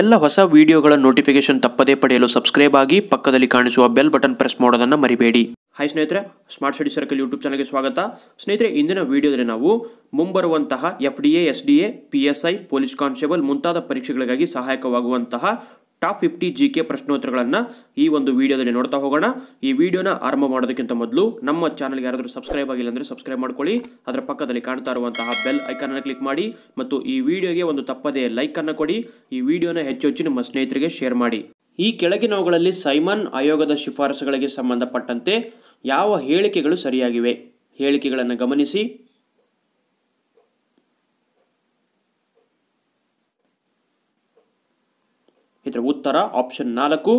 ಎಲ್ಲ ಹೊಸ ವಿಡಿಯೋಗಳ ನೋಟಿಫಿಕೇಶನ್ ತಪ್ಪದೇ ಪಡೆಯಲು ಸಬ್ಸ್ಕ್ರೈಬ್ ಆಗಿ ಪಕ್ಕದಲ್ಲಿ ಕಾಣಿಸುವ ಬೆಲ್ ಬಟನ್ ಪ್ರೆಸ್ ಮಾಡೋದನ್ನು ಮರಿಬೇಡಿ ಹಾಯ್ ಸ್ನೇಹಿತರೆ ಸ್ಮಾರ್ಟ್ ಸ್ಟಡಿ ಸರ್ಕಲ್ ಯೂಟ್ಯೂಬ್ ಚಾನಲ್ಗೆ ಸ್ವಾಗತ ಸ್ನೇಹಿತರೆ ಇಂದಿನ ವಿಡಿಯೋದಲ್ಲಿ ನಾವು ಮುಂಬರುವಂತಹ F D A S D A P S I police constable ಮುಂತಾದ ಪರೀಕ್ಷೆಗಳಿಗಾಗಿ ಸಹಾಯಕವಾಗುವಂತಹ ಟಾಪ್ ಫಿಫ್ಟಿ ಜಿ ಕೆ ಪ್ರಶ್ನೋತ್ತರಗಳನ್ನು ಈ ಒಂದು ವಿಡಿಯೋದಲ್ಲಿ ನೋಡ್ತಾ ಹೋಗೋಣ ಈ ವಿಡಿಯೋನ ಆರಂಭ ಮಾಡೋದಕ್ಕಿಂತ ಮೊದಲು ನಮ್ಮ ಚಾನಲ್ಗೆ ಯಾರಾದರೂ ಸಬ್ಸ್ಕ್ರೈಬ್ ಆಗಿಲ್ಲ ಅಂದರೆ ಸಬ್ಸ್ಕ್ರೈಬ್ ಮಾಡ್ಕೊಳ್ಳಿ ಅದರ ಪಕ್ಕದಲ್ಲಿ ಕಾಣ್ತಾ ಇರುವಂತಹ ಬೆಲ್ ಅನ್ನು ಕ್ಲಿಕ್ ಮಾಡಿ ಮತ್ತು ಈ ವಿಡಿಯೋಗೆ ಒಂದು ತಪ್ಪದೇ ಲೈಕನ್ನು ಕೊಡಿ ಈ ವಿಡಿಯೋನ ಹೆಚ್ಚು ಹೆಚ್ಚು ನಿಮ್ಮ ಸ್ನೇಹಿತರಿಗೆ ಶೇರ್ ಮಾಡಿ ಈ ಕೆಳಗಿನವುಗಳಲ್ಲಿ ಸೈಮನ್ ಆಯೋಗದ ಶಿಫಾರಸುಗಳಿಗೆ ಸಂಬಂಧಪಟ್ಟಂತೆ ಯಾವ ಹೇಳಿಕೆಗಳು ಸರಿಯಾಗಿವೆ ಹೇಳಿಕೆಗಳನ್ನು ಗಮನಿಸಿ ಇದರ ಉತ್ತರ ಆಪ್ಷನ್ ನಾಲ್ಕು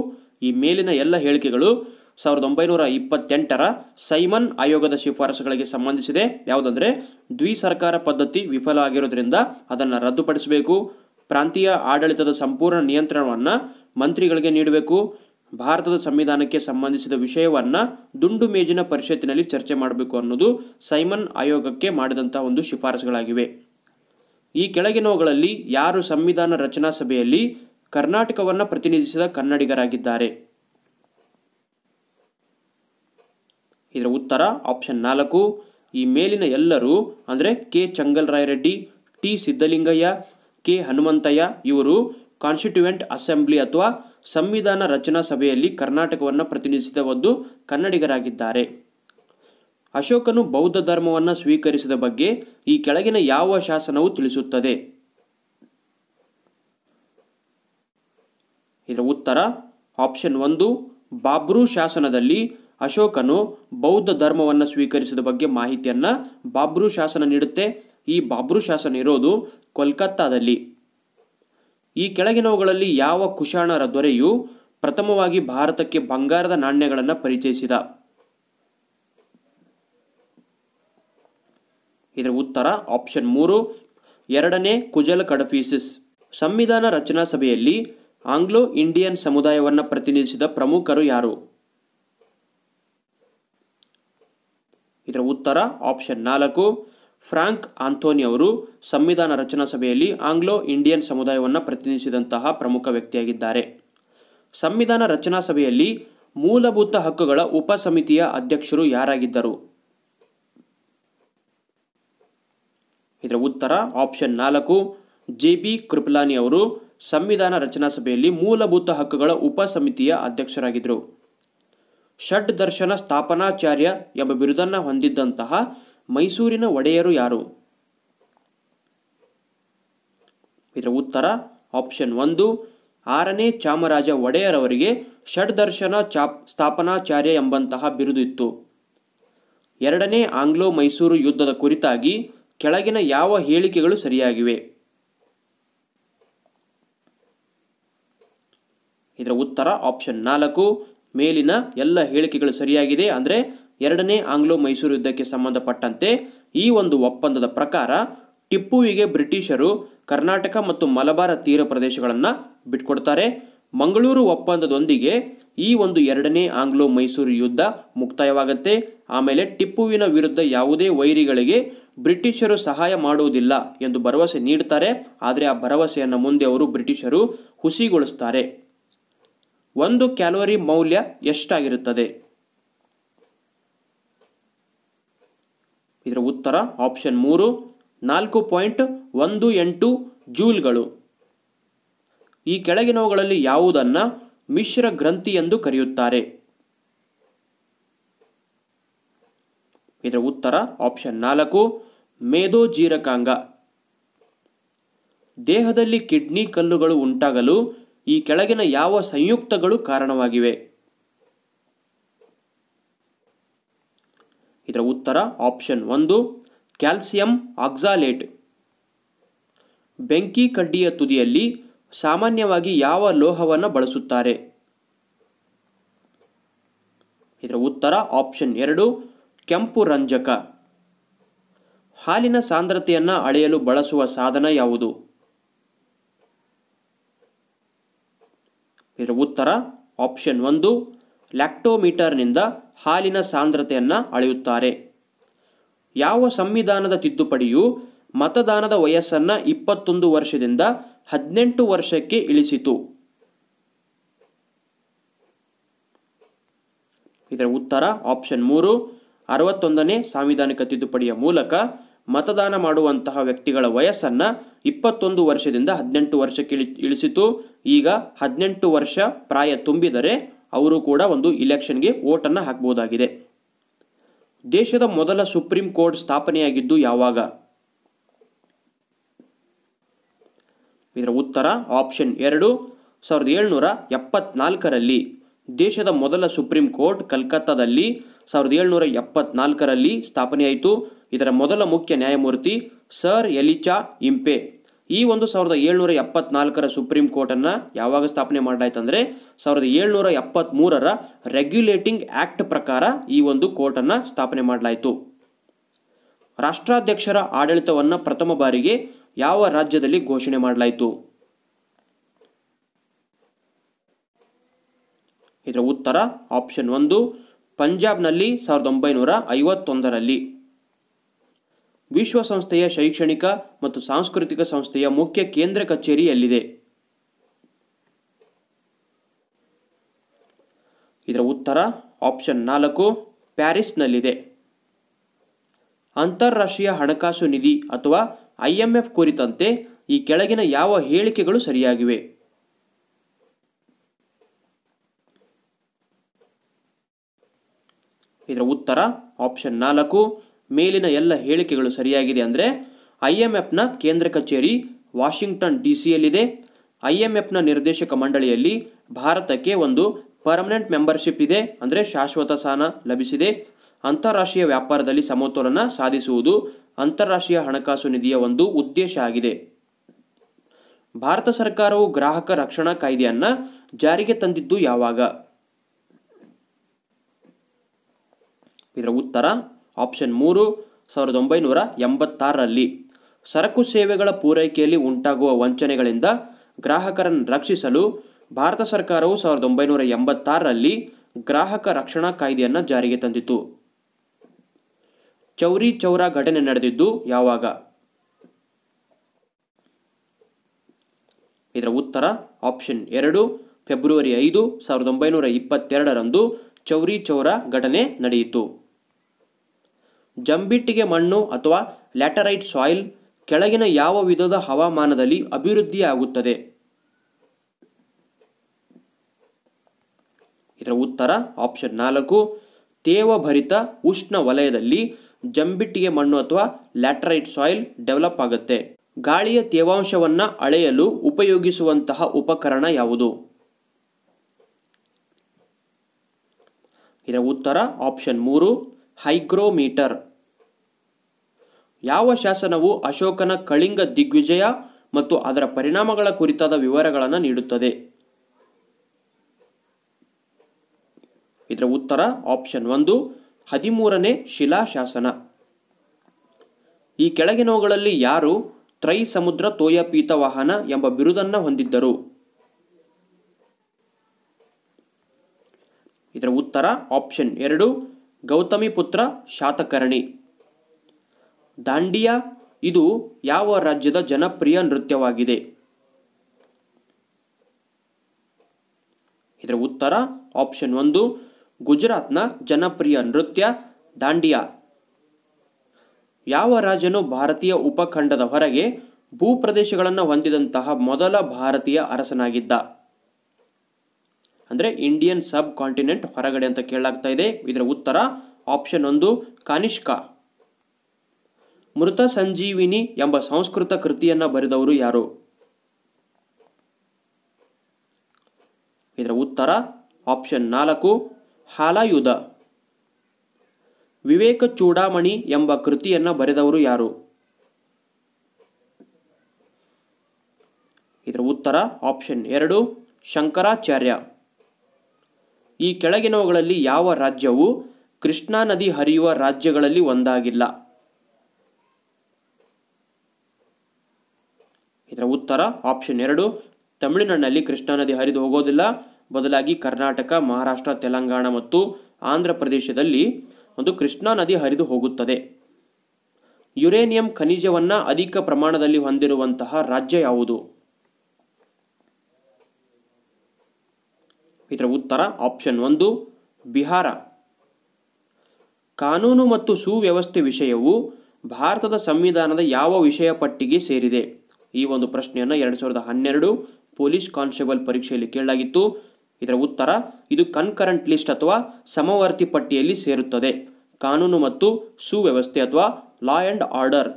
ಈ ಮೇಲಿನ ಎಲ್ಲ ಹೇಳಿಕೆಗಳು ಸಾವಿರದ ಒಂಬೈನೂರ ಇಪ್ಪತ್ತೆಂಟರ ಸೈಮನ್ ಆಯೋಗದ ಶಿಫಾರಸುಗಳಿಗೆ ಸಂಬಂಧಿಸಿದೆ ಯಾವುದಂದರೆ ಸರ್ಕಾರ ಪದ್ಧತಿ ವಿಫಲ ಆಗಿರೋದ್ರಿಂದ ಅದನ್ನು ರದ್ದುಪಡಿಸಬೇಕು ಪ್ರಾಂತೀಯ ಆಡಳಿತದ ಸಂಪೂರ್ಣ ನಿಯಂತ್ರಣವನ್ನು ಮಂತ್ರಿಗಳಿಗೆ ನೀಡಬೇಕು ಭಾರತದ ಸಂವಿಧಾನಕ್ಕೆ ಸಂಬಂಧಿಸಿದ ವಿಷಯವನ್ನು ದುಂಡು ಮೇಜಿನ ಪರಿಷತ್ತಿನಲ್ಲಿ ಚರ್ಚೆ ಮಾಡಬೇಕು ಅನ್ನೋದು ಸೈಮನ್ ಆಯೋಗಕ್ಕೆ ಮಾಡಿದಂಥ ಒಂದು ಶಿಫಾರಸುಗಳಾಗಿವೆ ಈ ಕೆಳಗಿನವುಗಳಲ್ಲಿ ಯಾರು ಸಂವಿಧಾನ ರಚನಾ ಸಭೆಯಲ್ಲಿ ಕರ್ನಾಟಕವನ್ನು ಪ್ರತಿನಿಧಿಸಿದ ಕನ್ನಡಿಗರಾಗಿದ್ದಾರೆ ಇದರ ಉತ್ತರ ಆಪ್ಷನ್ ನಾಲ್ಕು ಈ ಮೇಲಿನ ಎಲ್ಲರೂ ಅಂದರೆ K Reddy T Siddalingaiah K Hanumanthaiah ಇವರು ಕಾನ್ಸ್ಟಿಟ್ಯೂಯೆಂಟ್ ಅಸೆಂಬ್ಲಿ ಅಥವಾ ಸಂವಿಧಾನ ರಚನಾ ಸಭೆಯಲ್ಲಿ ಕರ್ನಾಟಕವನ್ನು ಪ್ರತಿನಿಧಿಸಿದ ಒಂದು ಕನ್ನಡಿಗರಾಗಿದ್ದಾರೆ ಅಶೋಕನು ಬೌದ್ಧ ಧರ್ಮವನ್ನು ಸ್ವೀಕರಿಸಿದ ಬಗ್ಗೆ ಈ ಕೆಳಗಿನ ಯಾವ ಶಾಸನವು ತಿಳಿಸುತ್ತದೆ ಇದರ ಉತ್ತರ ಆಪ್ಷನ್ ಒಂದು ಬಾಬ್ರು ಶಾಸನದಲ್ಲಿ ಅಶೋಕನು ಬೌದ್ಧ ಧರ್ಮವನ್ನು ಸ್ವೀಕರಿಸಿದ ಬಗ್ಗೆ ಮಾಹಿತಿಯನ್ನು ಬಾಬ್ರು ಶಾಸನ ನೀಡುತ್ತೆ ಈ ಬಾಬ್ರು ಶಾಸನ ಇರೋದು ಕೋಲ್ಕತ್ತಾದಲ್ಲಿ ಈ ಕೆಳಗಿನವುಗಳಲ್ಲಿ ಯಾವ ಕುಶಾಣರ ದೊರೆಯು ಪ್ರಥಮವಾಗಿ ಭಾರತಕ್ಕೆ ಬಂಗಾರದ ನಾಣ್ಯಗಳನ್ನು ಪರಿಚಯಿಸಿದ ಇದರ ಉತ್ತರ ಆಪ್ಷನ್ ಮೂರು ಎರಡನೇ ಕುಜಲ ಕಡಫೀಸಿಸ್ ಸಂವಿಧಾನ ರಚನಾ ಸಭೆಯಲ್ಲಿ ಆಂಗ್ಲೋ ಇಂಡಿಯನ್ ಸಮುದಾಯವನ್ನು ಪ್ರತಿನಿಧಿಸಿದ ಪ್ರಮುಖರು ಯಾರು ಇದರ ಉತ್ತರ ಆಪ್ಷನ್ ನಾಲ್ಕು ಫ್ರಾಂಕ್ ಆಂಥೋನಿ ಅವರು ಸಂವಿಧಾನ ರಚನಾ ಸಭೆಯಲ್ಲಿ ಆಂಗ್ಲೋ ಇಂಡಿಯನ್ ಸಮುದಾಯವನ್ನು ಪ್ರತಿನಿಧಿಸಿದಂತಹ ಪ್ರಮುಖ ವ್ಯಕ್ತಿಯಾಗಿದ್ದಾರೆ ಸಂವಿಧಾನ ರಚನಾ ಸಭೆಯಲ್ಲಿ ಮೂಲಭೂತ ಹಕ್ಕುಗಳ ಉಪಸಮಿತಿಯ ಅಧ್ಯಕ್ಷರು ಯಾರಾಗಿದ್ದರು ಇದರ ಉತ್ತರ ಆಪ್ಷನ್ ನಾಲ್ಕು ಜೆ ಬಿ ಕೃಪಲಾನಿ ಅವರು ಸಂವಿಧಾನ ರಚನಾ ಸಭೆಯಲ್ಲಿ ಮೂಲಭೂತ ಹಕ್ಕುಗಳ ಉಪ ಸಮಿತಿಯ ಅಧ್ಯಕ್ಷರಾಗಿದ್ದರು ಷಡ್ ದರ್ಶನ ಸ್ಥಾಪನಾಚಾರ್ಯ ಎಂಬ ಬಿರುದನ್ನು ಹೊಂದಿದ್ದಂತಹ ಮೈಸೂರಿನ ಒಡೆಯರು ಯಾರು ಇದರ ಉತ್ತರ ಆಪ್ಷನ್ ಒಂದು ಆರನೇ ಚಾಮರಾಜ ಒಡೆಯರವರಿಗೆ ದರ್ಶನ ಚಾ ಸ್ಥಾಪನಾಚಾರ್ಯ ಎಂಬಂತಹ ಬಿರುದು ಇತ್ತು ಎರಡನೇ ಆಂಗ್ಲೋ ಮೈಸೂರು ಯುದ್ಧದ ಕುರಿತಾಗಿ ಕೆಳಗಿನ ಯಾವ ಹೇಳಿಕೆಗಳು ಸರಿಯಾಗಿವೆ ಇದರ ಉತ್ತರ ಆಪ್ಷನ್ ನಾಲ್ಕು ಮೇಲಿನ ಎಲ್ಲ ಹೇಳಿಕೆಗಳು ಸರಿಯಾಗಿದೆ ಅಂದರೆ ಎರಡನೇ ಆಂಗ್ಲೋ ಮೈಸೂರು ಯುದ್ಧಕ್ಕೆ ಸಂಬಂಧಪಟ್ಟಂತೆ ಈ ಒಂದು ಒಪ್ಪಂದದ ಪ್ರಕಾರ ಟಿಪ್ಪುವಿಗೆ ಬ್ರಿಟಿಷರು ಕರ್ನಾಟಕ ಮತ್ತು ಮಲಬಾರ ತೀರ ಪ್ರದೇಶಗಳನ್ನು ಬಿಟ್ಕೊಡ್ತಾರೆ ಮಂಗಳೂರು ಒಪ್ಪಂದದೊಂದಿಗೆ ಈ ಒಂದು ಎರಡನೇ ಆಂಗ್ಲೋ ಮೈಸೂರು ಯುದ್ಧ ಮುಕ್ತಾಯವಾಗುತ್ತೆ ಆಮೇಲೆ ಟಿಪ್ಪುವಿನ ವಿರುದ್ಧ ಯಾವುದೇ ವೈರಿಗಳಿಗೆ ಬ್ರಿಟಿಷರು ಸಹಾಯ ಮಾಡುವುದಿಲ್ಲ ಎಂದು ಭರವಸೆ ನೀಡುತ್ತಾರೆ ಆದರೆ ಆ ಭರವಸೆಯನ್ನು ಮುಂದೆ ಅವರು ಬ್ರಿಟಿಷರು ಹುಸಿಗೊಳಿಸ್ತಾರೆ ಒಂದು ಕ್ಯಾಲೋರಿ ಮೌಲ್ಯ ಎಷ್ಟಾಗಿರುತ್ತದೆ ಇದರ ಉತ್ತರ ಆಪ್ಷನ್ ಮೂರು ನಾಲ್ಕು ಪಾಯಿಂಟ್ ಒಂದು ಎಂಟು ಜೂಲ್ಗಳು ಈ ಕೆಳಗಿನವುಗಳಲ್ಲಿ ಯಾವುದನ್ನು ಮಿಶ್ರ ಗ್ರಂಥಿ ಎಂದು ಕರೆಯುತ್ತಾರೆ ಇದರ ಉತ್ತರ ಆಪ್ಷನ್ ನಾಲ್ಕು ಮೇದೋಜೀರಕಾಂಗ ದೇಹದಲ್ಲಿ ಕಿಡ್ನಿ ಕಲ್ಲುಗಳು ಉಂಟಾಗಲು ಈ ಕೆಳಗಿನ ಯಾವ ಸಂಯುಕ್ತಗಳು ಕಾರಣವಾಗಿವೆ ಇದರ ಉತ್ತರ ಆಪ್ಷನ್ ಒಂದು ಕ್ಯಾಲ್ಸಿಯಂ ಆಕ್ಸಾಲೇಟ್ ಬೆಂಕಿ ಕಡ್ಡಿಯ ತುದಿಯಲ್ಲಿ ಸಾಮಾನ್ಯವಾಗಿ ಯಾವ ಲೋಹವನ್ನು ಬಳಸುತ್ತಾರೆ ಇದರ ಉತ್ತರ ಆಪ್ಷನ್ ಎರಡು ಕೆಂಪು ರಂಜಕ ಹಾಲಿನ ಸಾಂದ್ರತೆಯನ್ನು ಅಳೆಯಲು ಬಳಸುವ ಸಾಧನ ಯಾವುದು ಇದರ ಉತ್ತರ ಆಪ್ಷನ್ ಒಂದು ಲ್ಯಾಕ್ಟೋಮೀಟರ್ನಿಂದ ಹಾಲಿನ ಸಾಂದ್ರತೆಯನ್ನು ಅಳೆಯುತ್ತಾರೆ ಯಾವ ಸಂವಿಧಾನದ ತಿದ್ದುಪಡಿಯು ಮತದಾನದ ವಯಸ್ಸನ್ನು ಇಪ್ಪತ್ತೊಂದು ವರ್ಷದಿಂದ ಹದಿನೆಂಟು ವರ್ಷಕ್ಕೆ ಇಳಿಸಿತು ಇದರ ಉತ್ತರ ಆಪ್ಷನ್ ಮೂರು ಅರವತ್ತೊಂದನೇ ಸಾಂವಿಧಾನಿಕ ತಿದ್ದುಪಡಿಯ ಮೂಲಕ ಮತದಾನ ಮಾಡುವಂತಹ ವ್ಯಕ್ತಿಗಳ ವಯಸ್ಸನ್ನು ಇಪ್ಪತ್ತೊಂದು ವರ್ಷದಿಂದ ಹದಿನೆಂಟು ವರ್ಷಕ್ಕೆ ಇಳಿ ಇಳಿಸಿತು ಈಗ ಹದಿನೆಂಟು ವರ್ಷ ಪ್ರಾಯ ತುಂಬಿದರೆ ಅವರು ಕೂಡ ಒಂದು ಇಲೆಕ್ಷನ್ಗೆ ವೋಟನ್ನು ಹಾಕಬಹುದಾಗಿದೆ ದೇಶದ ಮೊದಲ ಸುಪ್ರೀಂ ಕೋರ್ಟ್ ಸ್ಥಾಪನೆಯಾಗಿದ್ದು ಯಾವಾಗ ಇದರ ಉತ್ತರ ಆಪ್ಷನ್ ಎರಡು ಸಾವಿರದ ಏಳ್ನೂರ ಎಪ್ಪತ್ನಾಲ್ಕರಲ್ಲಿ ದೇಶದ ಮೊದಲ ಸುಪ್ರೀಂ ಕೋರ್ಟ್ ಕಲ್ಕತ್ತಾದಲ್ಲಿ ಸಾವಿರದ ಏಳ್ನೂರ ಎಪ್ಪತ್ನಾಲ್ಕರಲ್ಲಿ ಸ್ಥಾಪನೆಯಾಯಿತು ಇದರ ಮೊದಲ ಮುಖ್ಯ ನ್ಯಾಯಮೂರ್ತಿ ಸರ್ ಎಲಿಚಾ ಇಂಪೆ ಈ ಒಂದು ಸಾವಿರದ ಏಳ್ನೂರ ಎಪ್ಪತ್ನಾಲ್ಕರ ಸುಪ್ರೀಂ ಕೋರ್ಟನ್ನು ಯಾವಾಗ ಸ್ಥಾಪನೆ ಮಾಡಲಾಯ್ತು ಅಂದರೆ ಸಾವಿರದ ಏಳ್ನೂರ ಎಪ್ಪತ್ತ್ಮೂರರ ರೆಗ್ಯುಲೇಟಿಂಗ್ ಆ್ಯಕ್ಟ್ ಪ್ರಕಾರ ಈ ಒಂದು ಕೋರ್ಟನ್ನು ಸ್ಥಾಪನೆ ಮಾಡಲಾಯಿತು ರಾಷ್ಟ್ರಾಧ್ಯಕ್ಷರ ಆಡಳಿತವನ್ನು ಪ್ರಥಮ ಬಾರಿಗೆ ಯಾವ ರಾಜ್ಯದಲ್ಲಿ ಘೋಷಣೆ ಮಾಡಲಾಯಿತು ಇದರ ಉತ್ತರ ಆಪ್ಷನ್ ಒಂದು ಪಂಜಾಬ್ನಲ್ಲಿ ಸಾವಿರದ ಒಂಬೈನೂರ ಐವತ್ತೊಂದರಲ್ಲಿ ವಿಶ್ವಸಂಸ್ಥೆಯ ಶೈಕ್ಷಣಿಕ ಮತ್ತು ಸಾಂಸ್ಕೃತಿಕ ಸಂಸ್ಥೆಯ ಮುಖ್ಯ ಕೇಂದ್ರ ಕಚೇರಿಯಲ್ಲಿದೆ ಇದರ ಉತ್ತರ ಆಪ್ಷನ್ ನಾಲ್ಕು ಪ್ಯಾರಿಸ್ನಲ್ಲಿದೆ ಅಂತಾರಾಷ್ಟ್ರೀಯ ಹಣಕಾಸು ನಿಧಿ ಅಥವಾ ಐಎಂಎಫ್ ಕುರಿತಂತೆ ಈ ಕೆಳಗಿನ ಯಾವ ಹೇಳಿಕೆಗಳು ಸರಿಯಾಗಿವೆ ಇದರ ಉತ್ತರ ಆಪ್ಷನ್ ನಾಲ್ಕು ಮೇಲಿನ ಎಲ್ಲ ಹೇಳಿಕೆಗಳು ಸರಿಯಾಗಿದೆ ಅಂದರೆ ಐ ಎಂ ಎಫ್ನ ಕೇಂದ್ರ ಕಚೇರಿ ವಾಷಿಂಗ್ಟನ್ ಡಿ ಸಿಯಲ್ಲಿದೆ ಐ ಎಂ ಎಫ್ನ ನಿರ್ದೇಶಕ ಮಂಡಳಿಯಲ್ಲಿ ಭಾರತಕ್ಕೆ ಒಂದು ಪರ್ಮನೆಂಟ್ ಮೆಂಬರ್ಶಿಪ್ ಇದೆ ಅಂದರೆ ಶಾಶ್ವತ ಸ್ಥಾನ ಲಭಿಸಿದೆ ಅಂತಾರಾಷ್ಟ್ರೀಯ ವ್ಯಾಪಾರದಲ್ಲಿ ಸಮತೋಲನ ಸಾಧಿಸುವುದು ಅಂತಾರಾಷ್ಟ್ರೀಯ ಹಣಕಾಸು ನಿಧಿಯ ಒಂದು ಉದ್ದೇಶ ಆಗಿದೆ ಭಾರತ ಸರ್ಕಾರವು ಗ್ರಾಹಕ ರಕ್ಷಣಾ ಕಾಯ್ದೆಯನ್ನು ಜಾರಿಗೆ ತಂದಿದ್ದು ಯಾವಾಗ ಇದರ ಉತ್ತರ ಆಪ್ಷನ್ ಮೂರು ಸಾವಿರದ ಒಂಬೈನೂರ ಎಂಬತ್ತಾರರಲ್ಲಿ ಸರಕು ಸೇವೆಗಳ ಪೂರೈಕೆಯಲ್ಲಿ ಉಂಟಾಗುವ ವಂಚನೆಗಳಿಂದ ಗ್ರಾಹಕರನ್ನು ರಕ್ಷಿಸಲು ಭಾರತ ಸರ್ಕಾರವು ಸಾವಿರದ ಒಂಬೈನೂರ ಎಂಬತ್ತಾರರಲ್ಲಿ ಗ್ರಾಹಕ ರಕ್ಷಣಾ ಕಾಯ್ದೆಯನ್ನು ಜಾರಿಗೆ ತಂದಿತು ಚೌರಿ ಚೌರಾ ಘಟನೆ ನಡೆದಿದ್ದು ಯಾವಾಗ ಇದರ ಉತ್ತರ ಆಪ್ಷನ್ ಎರಡು ಫೆಬ್ರವರಿ ಐದು ಸಾವಿರದ ಒಂಬೈನೂರ ಇಪ್ಪತ್ತೆರಡರಂದು ಚೌರಿ ಚೌರಾ ಘಟನೆ ನಡೆಯಿತು ಜಂಬಿಟ್ಟಿಗೆ ಮಣ್ಣು ಅಥವಾ ಲ್ಯಾಟರೈಟ್ ಸಾಯಿಲ್ ಕೆಳಗಿನ ಯಾವ ವಿಧದ ಹವಾಮಾನದಲ್ಲಿ ಅಭಿವೃದ್ಧಿಯಾಗುತ್ತದೆ ಇದರ ಉತ್ತರ ಆಪ್ಷನ್ ನಾಲ್ಕು ತೇವಭರಿತ ಉಷ್ಣ ವಲಯದಲ್ಲಿ ಜಂಬಿಟ್ಟಿಗೆ ಮಣ್ಣು ಅಥವಾ ಲ್ಯಾಟರೈಟ್ ಸಾಯಿಲ್ ಡೆವಲಪ್ ಆಗುತ್ತೆ ಗಾಳಿಯ ತೇವಾಂಶವನ್ನು ಅಳೆಯಲು ಉಪಯೋಗಿಸುವಂತಹ ಉಪಕರಣ ಯಾವುದು ಇದರ ಉತ್ತರ ಆಪ್ಷನ್ ಮೂರು ಹೈಗ್ರೋಮೀಟರ್ ಯಾವ ಶಾಸನವು ಅಶೋಕನ ಕಳಿಂಗ ದಿಗ್ವಿಜಯ ಮತ್ತು ಅದರ ಪರಿಣಾಮಗಳ ಕುರಿತಾದ ವಿವರಗಳನ್ನು ನೀಡುತ್ತದೆ ಇದರ ಉತ್ತರ ಆಪ್ಷನ್ ಒಂದು ಹದಿಮೂರನೇ ಶಿಲಾಶಾಸನ ಈ ಕೆಳಗಿನವುಗಳಲ್ಲಿ ಯಾರು ತ್ರೈ ಸಮುದ್ರ ತೋಯ ಪೀತವಾಹನ ಎಂಬ ಬಿರುದನ್ನು ಹೊಂದಿದ್ದರು ಇದರ ಉತ್ತರ ಆಪ್ಷನ್ ಎರಡು ಗೌತಮಿ ಪುತ್ರ ಶಾತಕರ್ಣಿ ದಾಂಡಿಯಾ ಇದು ಯಾವ ರಾಜ್ಯದ ಜನಪ್ರಿಯ ನೃತ್ಯವಾಗಿದೆ ಇದರ ಉತ್ತರ ಆಪ್ಷನ್ ಒಂದು ಗುಜರಾತ್ನ ಜನಪ್ರಿಯ ನೃತ್ಯ ದಾಂಡಿಯಾ ಯಾವ ರಾಜನು ಭಾರತೀಯ ಉಪಖಂಡದ ಹೊರಗೆ ಭೂಪ್ರದೇಶಗಳನ್ನು ಹೊಂದಿದಂತಹ ಮೊದಲ ಭಾರತೀಯ ಅರಸನಾಗಿದ್ದ ಅಂದರೆ ಇಂಡಿಯನ್ ಸಬ್ ಕಾಂಟಿನೆಂಟ್ ಹೊರಗಡೆ ಅಂತ ಕೇಳಲಾಗ್ತಾ ಇದೆ ಇದರ ಉತ್ತರ ಆಪ್ಷನ್ ಒಂದು ಕಾನಿಷ್ಕಾ ಮೃತ ಸಂಜೀವಿನಿ ಎಂಬ ಸಂಸ್ಕೃತ ಕೃತಿಯನ್ನು ಬರೆದವರು ಯಾರು ಇದರ ಉತ್ತರ ಆಪ್ಷನ್ ನಾಲ್ಕು ಹಾಲಾಯುಧ ವಿವೇಕ ಚೂಡಾಮಣಿ ಎಂಬ ಕೃತಿಯನ್ನು ಬರೆದವರು ಯಾರು ಇದರ ಉತ್ತರ ಆಪ್ಷನ್ ಎರಡು ಶಂಕರಾಚಾರ್ಯ ಈ ಕೆಳಗಿನವುಗಳಲ್ಲಿ ಯಾವ ರಾಜ್ಯವು ಕೃಷ್ಣಾ ನದಿ ಹರಿಯುವ ರಾಜ್ಯಗಳಲ್ಲಿ ಒಂದಾಗಿಲ್ಲ ಇದರ ಉತ್ತರ ಆಪ್ಷನ್ ಎರಡು ತಮಿಳುನಾಡಿನಲ್ಲಿ ಕೃಷ್ಣಾ ನದಿ ಹರಿದು ಹೋಗೋದಿಲ್ಲ ಬದಲಾಗಿ ಕರ್ನಾಟಕ ಮಹಾರಾಷ್ಟ್ರ ತೆಲಂಗಾಣ ಮತ್ತು ಆಂಧ್ರ ಪ್ರದೇಶದಲ್ಲಿ ಒಂದು ಕೃಷ್ಣಾ ನದಿ ಹರಿದು ಹೋಗುತ್ತದೆ ಯುರೇನಿಯಂ ಖನಿಜವನ್ನು ಅಧಿಕ ಪ್ರಮಾಣದಲ್ಲಿ ಹೊಂದಿರುವಂತಹ ರಾಜ್ಯ ಯಾವುದು ಇದರ ಉತ್ತರ ಆಪ್ಷನ್ ಒಂದು ಬಿಹಾರ ಕಾನೂನು ಮತ್ತು ಸುವ್ಯವಸ್ಥೆ ವಿಷಯವು ಭಾರತದ ಸಂವಿಧಾನದ ಯಾವ ವಿಷಯ ಪಟ್ಟಿಗೆ ಸೇರಿದೆ ಈ ಒಂದು ಪ್ರಶ್ನೆಯನ್ನು ಎರಡು ಸಾವಿರದ ಹನ್ನೆರಡು ಪೊಲೀಸ್ ಕಾನ್ಸ್ಟೇಬಲ್ ಪರೀಕ್ಷೆಯಲ್ಲಿ ಕೇಳಲಾಗಿತ್ತು ಇದರ ಉತ್ತರ ಇದು ಕನ್ಕರೆಂಟ್ ಲಿಸ್ಟ್ ಅಥವಾ ಸಮವರ್ತಿ ಪಟ್ಟಿಯಲ್ಲಿ ಸೇರುತ್ತದೆ ಕಾನೂನು ಮತ್ತು ಸುವ್ಯವಸ್ಥೆ ಅಥವಾ ಲಾ ಆ್ಯಂಡ್ ಆರ್ಡರ್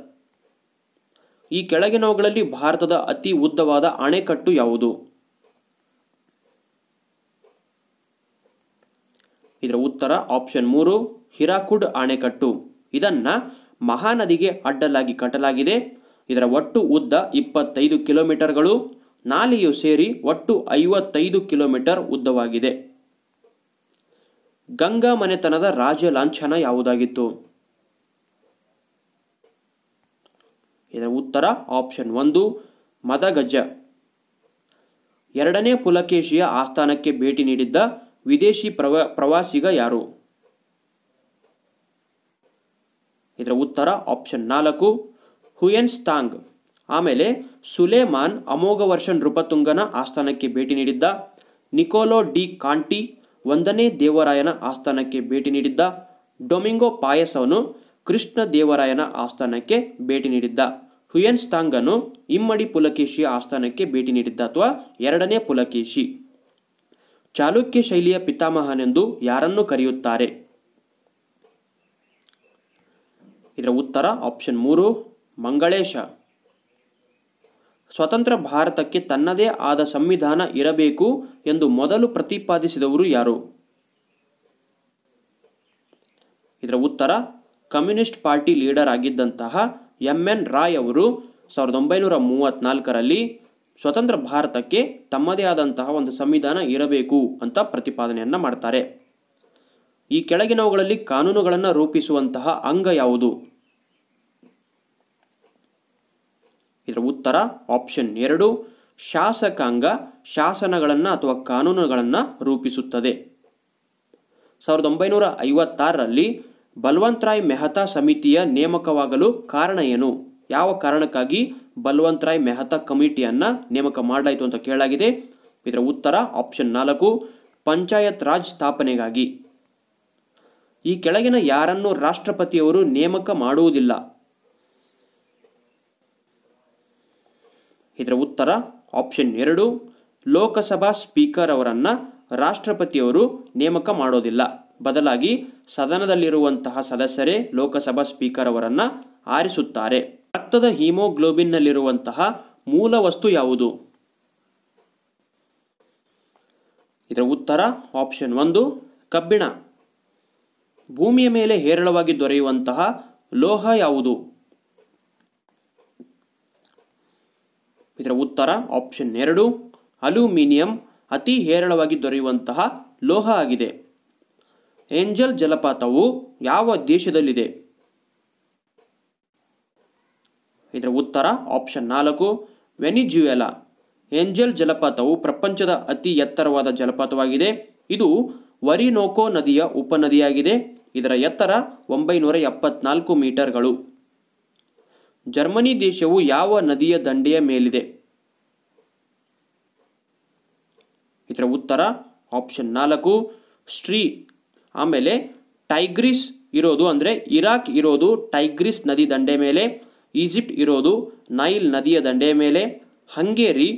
ಈ ಕೆಳಗಿನವುಗಳಲ್ಲಿ ಭಾರತದ ಅತಿ ಉದ್ದವಾದ ಅಣೆಕಟ್ಟು ಯಾವುದು ಇದರ ಉತ್ತರ ಆಪ್ಷನ್ ಮೂರು ಹಿರಾಕುಡ್ ಅಣೆಕಟ್ಟು ಇದನ್ನು ಮಹಾನದಿಗೆ ಅಡ್ಡಲಾಗಿ ಕಟ್ಟಲಾಗಿದೆ ಇದರ ಒಟ್ಟು ಉದ್ದ ಇಪ್ಪತ್ತೈದು ಕಿಲೋಮೀಟರ್ಗಳು ನಾಲೆಯು ಸೇರಿ ಒಟ್ಟು ಐವತ್ತೈದು ಕಿಲೋಮೀಟರ್ ಉದ್ದವಾಗಿದೆ ಗಂಗಾ ಮನೆತನದ ರಾಜ ಲಾಂಛನ ಯಾವುದಾಗಿತ್ತು ಇದರ ಉತ್ತರ ಆಪ್ಷನ್ ಒಂದು ಮದಗಜ ಎರಡನೇ ಪುಲಕೇಶಿಯ ಆಸ್ಥಾನಕ್ಕೆ ಭೇಟಿ ನೀಡಿದ್ದ ವಿದೇಶಿ ಪ್ರವ ಪ್ರವಾಸಿಗ ಯಾರು ಇದರ ಉತ್ತರ ಆಪ್ಷನ್ ನಾಲ್ಕು ಹುಯೆನ್ಸ್ತಾಂಗ್ ಆಮೇಲೆ ಸುಲೇಮಾನ್ ಅಮೋಘವರ್ಷನ್ ರೂಪತುಂಗನ ಆಸ್ಥಾನಕ್ಕೆ ಭೇಟಿ ನೀಡಿದ್ದ ನಿಕೋಲೋ ಡಿ ಕಾಂಟಿ ಒಂದನೇ ದೇವರಾಯನ ಆಸ್ಥಾನಕ್ಕೆ ಭೇಟಿ ನೀಡಿದ್ದ ಡೊಮಿಂಗೋ ಪಾಯಸವನು ಕೃಷ್ಣ ದೇವರಾಯನ ಆಸ್ಥಾನಕ್ಕೆ ಭೇಟಿ ನೀಡಿದ್ದ ಹುಯೆನ್ಸ್ತಾಂಗನು ಇಮ್ಮಡಿ ಪುಲಕೇಶಿಯ ಆಸ್ಥಾನಕ್ಕೆ ಭೇಟಿ ನೀಡಿದ್ದ ಅಥವಾ ಎರಡನೇ ಪುಲಕೇಶಿ ಚಾಲುಕ್ಯ ಶೈಲಿಯ ಪಿತಾಮಹನೆಂದು ಯಾರನ್ನು ಕರೆಯುತ್ತಾರೆ ಇದರ ಉತ್ತರ ಆಪ್ಷನ್ ಮೂರು ಮಂಗಳೇಶ ಸ್ವತಂತ್ರ ಭಾರತಕ್ಕೆ ತನ್ನದೇ ಆದ ಸಂವಿಧಾನ ಇರಬೇಕು ಎಂದು ಮೊದಲು ಪ್ರತಿಪಾದಿಸಿದವರು ಯಾರು ಇದರ ಉತ್ತರ ಕಮ್ಯುನಿಸ್ಟ್ ಪಾರ್ಟಿ ಲೀಡರ್ ಆಗಿದ್ದಂತಹ ಎಂ ಎನ್ ರಾಯ್ ಅವರು ಸಾವಿರದ ಒಂಬೈನೂರ ಮೂವತ್ತ್ನಾಲ್ಕರಲ್ಲಿ ಸ್ವತಂತ್ರ ಭಾರತಕ್ಕೆ ತಮ್ಮದೇ ಆದಂತಹ ಒಂದು ಸಂವಿಧಾನ ಇರಬೇಕು ಅಂತ ಪ್ರತಿಪಾದನೆಯನ್ನು ಮಾಡ್ತಾರೆ ಈ ಕೆಳಗಿನವುಗಳಲ್ಲಿ ಕಾನೂನುಗಳನ್ನು ರೂಪಿಸುವಂತಹ ಅಂಗ ಯಾವುದು ಇದರ ಉತ್ತರ ಆಪ್ಷನ್ ಎರಡು ಶಾಸಕಾಂಗ ಶಾಸನಗಳನ್ನು ಅಥವಾ ಕಾನೂನುಗಳನ್ನು ರೂಪಿಸುತ್ತದೆ ಸಾವಿರದ ಒಂಬೈನೂರ ಐವತ್ತಾರರಲ್ಲಿ ರಾಯ್ ಮೆಹತಾ ಸಮಿತಿಯ ನೇಮಕವಾಗಲು ಕಾರಣ ಏನು ಯಾವ ಕಾರಣಕ್ಕಾಗಿ ಬಲವಂತರಾಯ್ ಮೆಹತಾ ಕಮಿಟಿಯನ್ನು ನೇಮಕ ಮಾಡಲಾಯಿತು ಅಂತ ಕೇಳಲಾಗಿದೆ ಇದರ ಉತ್ತರ ಆಪ್ಷನ್ ನಾಲ್ಕು ಪಂಚಾಯತ್ ರಾಜ್ ಸ್ಥಾಪನೆಗಾಗಿ ಈ ಕೆಳಗಿನ ಯಾರನ್ನು ರಾಷ್ಟ್ರಪತಿಯವರು ನೇಮಕ ಮಾಡುವುದಿಲ್ಲ ಇದರ ಉತ್ತರ ಆಪ್ಷನ್ ಎರಡು ಲೋಕಸಭಾ ಸ್ಪೀಕರ್ ಅವರನ್ನು ರಾಷ್ಟ್ರಪತಿಯವರು ನೇಮಕ ಮಾಡೋದಿಲ್ಲ ಬದಲಾಗಿ ಸದನದಲ್ಲಿರುವಂತಹ ಸದಸ್ಯರೇ ಲೋಕಸಭಾ ಸ್ಪೀಕರ್ ಅವರನ್ನು ಆರಿಸುತ್ತಾರೆ ರಕ್ತದ ಹಿಮೋಗ್ಲೋಬಿನ್ನಲ್ಲಿರುವಂತಹ ಮೂಲ ವಸ್ತು ಯಾವುದು ಇದರ ಉತ್ತರ ಆಪ್ಷನ್ ಒಂದು ಕಬ್ಬಿಣ ಭೂಮಿಯ ಮೇಲೆ ಹೇರಳವಾಗಿ ದೊರೆಯುವಂತಹ ಲೋಹ ಯಾವುದು ಇದರ ಉತ್ತರ ಆಪ್ಷನ್ ಎರಡು ಅಲ್ಯೂಮಿನಿಯಂ ಅತಿ ಹೇರಳವಾಗಿ ದೊರೆಯುವಂತಹ ಲೋಹ ಆಗಿದೆ ಏಂಜಲ್ ಜಲಪಾತವು ಯಾವ ದೇಶದಲ್ಲಿದೆ ಇದರ ಉತ್ತರ ಆಪ್ಷನ್ ನಾಲ್ಕು ವೆನಿಜ್ಯುಯೆಲಾ ಏಂಜಲ್ ಜಲಪಾತವು ಪ್ರಪಂಚದ ಅತಿ ಎತ್ತರವಾದ ಜಲಪಾತವಾಗಿದೆ ಇದು ವರಿನೋಕೋ ನದಿಯ ಉಪನದಿಯಾಗಿದೆ ಇದರ ಎತ್ತರ ಒಂಬೈನೂರ ಎಪ್ಪತ್ನಾಲ್ಕು ಮೀಟರ್ಗಳು ಜರ್ಮನಿ ದೇಶವು ಯಾವ ನದಿಯ ದಂಡೆಯ ಮೇಲಿದೆ ಇದರ ಉತ್ತರ ಆಪ್ಷನ್ ನಾಲ್ಕು ಸ್ಟ್ರೀ ಆಮೇಲೆ ಟೈಗ್ರಿಸ್ ಇರೋದು ಅಂದರೆ ಇರಾಕ್ ಇರೋದು ಟೈಗ್ರಿಸ್ ನದಿ ದಂಡೆ ಮೇಲೆ ಈಜಿಪ್ಟ್ ಇರೋದು ನೈಲ್ ನದಿಯ ದಂಡೆ ಮೇಲೆ ಹಂಗೇರಿ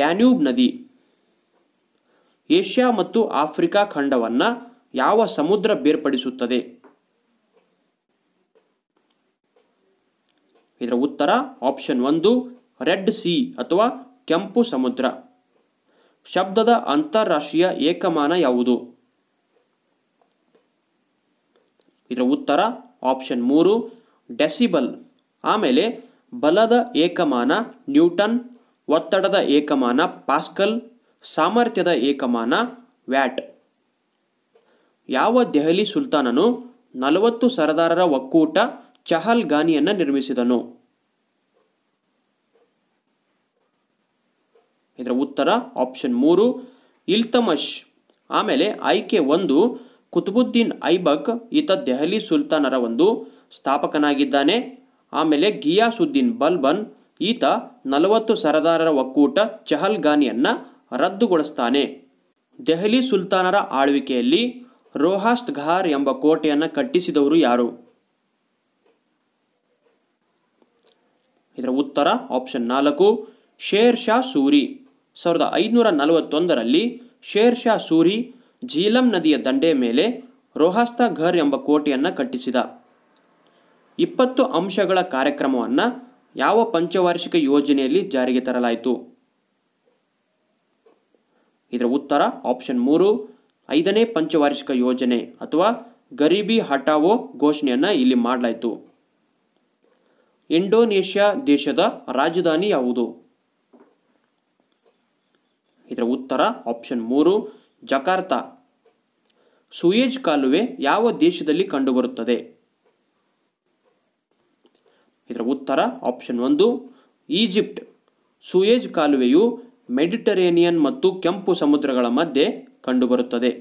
ಡ್ಯಾನ್ಯೂಬ್ ನದಿ ಏಷ್ಯಾ ಮತ್ತು ಆಫ್ರಿಕಾ ಖಂಡವನ್ನು ಯಾವ ಸಮುದ್ರ ಬೇರ್ಪಡಿಸುತ್ತದೆ ಇದರ ಉತ್ತರ ಆಪ್ಷನ್ ಒಂದು ರೆಡ್ ಸಿ ಅಥವಾ ಕೆಂಪು ಸಮುದ್ರ ಶಬ್ದದ ಅಂತಾರಾಷ್ಟ್ರೀಯ ಏಕಮಾನ ಯಾವುದು ಇದರ ಉತ್ತರ ಆಪ್ಷನ್ ಮೂರು ಡೆಸಿಬಲ್ ಆಮೇಲೆ ಬಲದ ಏಕಮಾನ ನ್ಯೂಟನ್ ಒತ್ತಡದ ಏಕಮಾನ ಪಾಸ್ಕಲ್ ಸಾಮರ್ಥ್ಯದ ಏಕಮಾನ ವ್ಯಾಟ್ ಯಾವ ದೆಹಲಿ ಸುಲ್ತಾನನು ನಲವತ್ತು ಸರದಾರರ ಒಕ್ಕೂಟ ಚಹಲ್ ಗಾನಿಯನ್ನು ನಿರ್ಮಿಸಿದನು ಇದರ ಉತ್ತರ ಆಪ್ಷನ್ ಮೂರು ಇಲ್ತಮಶ್ ಆಮೇಲೆ ಆಯ್ಕೆ ಒಂದು ಕುತುಬುದ್ದೀನ್ ಐಬಕ್ ಈತ ದೆಹಲಿ ಸುಲ್ತಾನರ ಒಂದು ಸ್ಥಾಪಕನಾಗಿದ್ದಾನೆ ಆಮೇಲೆ ಗಿಯಾಸುದ್ದೀನ್ ಬಲ್ಬನ್ ಈತ ನಲವತ್ತು ಸರದಾರರ ಒಕ್ಕೂಟ ಚಹಲ್ ಗಾನಿಯನ್ನು ರದ್ದುಗೊಳಿಸ್ತಾನೆ ದೆಹಲಿ ಸುಲ್ತಾನರ ಆಳ್ವಿಕೆಯಲ್ಲಿ ರೋಹಾಸ್ತ್ ಘಾರ್ ಎಂಬ ಕೋಟೆಯನ್ನು ಕಟ್ಟಿಸಿದವರು ಯಾರು ಇದರ ಉತ್ತರ ಆಪ್ಷನ್ ನಾಲ್ಕು ಶೇರ್ ಶಾ ಸೂರಿ ಸಾವಿರದ ಐದುನೂರ ನಲವತ್ತೊಂದರಲ್ಲಿ ಶೇರ್ ಶಾ ಸೂರಿ ಝೀಲಂ ನದಿಯ ದಂಡೆ ಮೇಲೆ ರೋಹಸ್ತ ಘರ್ ಎಂಬ ಕೋಟೆಯನ್ನು ಕಟ್ಟಿಸಿದ ಇಪ್ಪತ್ತು ಅಂಶಗಳ ಕಾರ್ಯಕ್ರಮವನ್ನು ಯಾವ ಪಂಚವಾರ್ಷಿಕ ಯೋಜನೆಯಲ್ಲಿ ಜಾರಿಗೆ ತರಲಾಯಿತು ಇದರ ಉತ್ತರ ಆಪ್ಷನ್ ಮೂರು ಐದನೇ ಪಂಚವಾರ್ಷಿಕ ಯೋಜನೆ ಅಥವಾ ಗರೀಬಿ ಹಟಾವೋ ಘೋಷಣೆಯನ್ನು ಇಲ್ಲಿ ಮಾಡಲಾಯಿತು ಇಂಡೋನೇಷ್ಯಾ ದೇಶದ ರಾಜಧಾನಿ ಯಾವುದು ಇದರ ಉತ್ತರ ಆಪ್ಷನ್ ಮೂರು ಜಕಾರ್ತಾ ಸುಯೇಜ್ ಕಾಲುವೆ ಯಾವ ದೇಶದಲ್ಲಿ ಕಂಡುಬರುತ್ತದೆ ಇದರ ಉತ್ತರ ಆಪ್ಷನ್ ಒಂದು ಈಜಿಪ್ಟ್ ಸುಯೇಜ್ ಕಾಲುವೆಯು ಮೆಡಿಟರೇನಿಯನ್ ಮತ್ತು ಕೆಂಪು ಸಮುದ್ರಗಳ ಮಧ್ಯೆ ಕಂಡುಬರುತ್ತದೆ